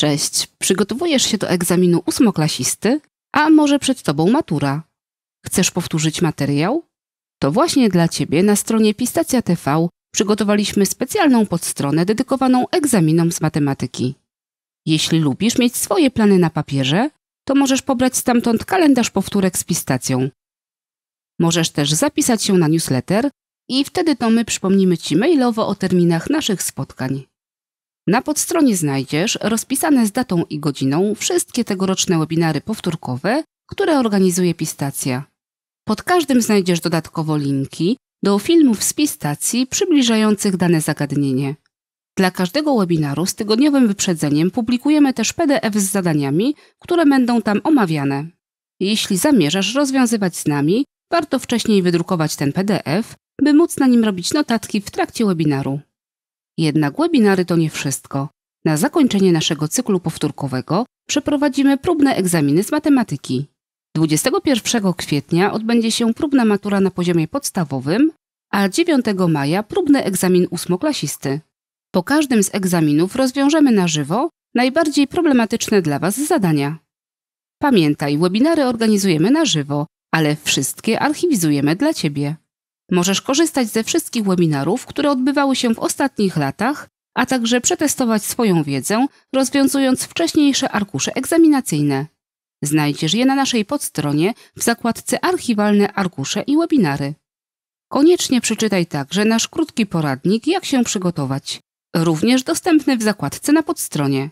Cześć, przygotowujesz się do egzaminu ósmoklasisty, a może przed tobą matura. Chcesz powtórzyć materiał? To właśnie dla ciebie na stronie Pistacja TV przygotowaliśmy specjalną podstronę dedykowaną egzaminom z matematyki. Jeśli lubisz mieć swoje plany na papierze, to możesz pobrać stamtąd kalendarz powtórek z pistacją. Możesz też zapisać się na newsletter i wtedy to my przypomnimy Ci mailowo o terminach naszych spotkań. Na podstronie znajdziesz rozpisane z datą i godziną wszystkie tegoroczne webinary powtórkowe, które organizuje Pistacja. Pod każdym znajdziesz dodatkowo linki do filmów z Pistacji przybliżających dane zagadnienie. Dla każdego webinaru z tygodniowym wyprzedzeniem publikujemy też PDF z zadaniami, które będą tam omawiane. Jeśli zamierzasz rozwiązywać z nami, warto wcześniej wydrukować ten PDF, by móc na nim robić notatki w trakcie webinaru. Jednak webinary to nie wszystko. Na zakończenie naszego cyklu powtórkowego przeprowadzimy próbne egzaminy z matematyki. 21 kwietnia odbędzie się próbna matura na poziomie podstawowym, a 9 maja próbny egzamin ósmoklasisty. Po każdym z egzaminów rozwiążemy na żywo najbardziej problematyczne dla Was zadania. Pamiętaj, webinary organizujemy na żywo, ale wszystkie archiwizujemy dla Ciebie. Możesz korzystać ze wszystkich webinarów, które odbywały się w ostatnich latach, a także przetestować swoją wiedzę, rozwiązując wcześniejsze arkusze egzaminacyjne. Znajdziesz je na naszej podstronie w zakładce Archiwalne arkusze i webinary. Koniecznie przeczytaj także nasz krótki poradnik, jak się przygotować, również dostępny w zakładce na podstronie.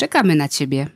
Czekamy na Ciebie.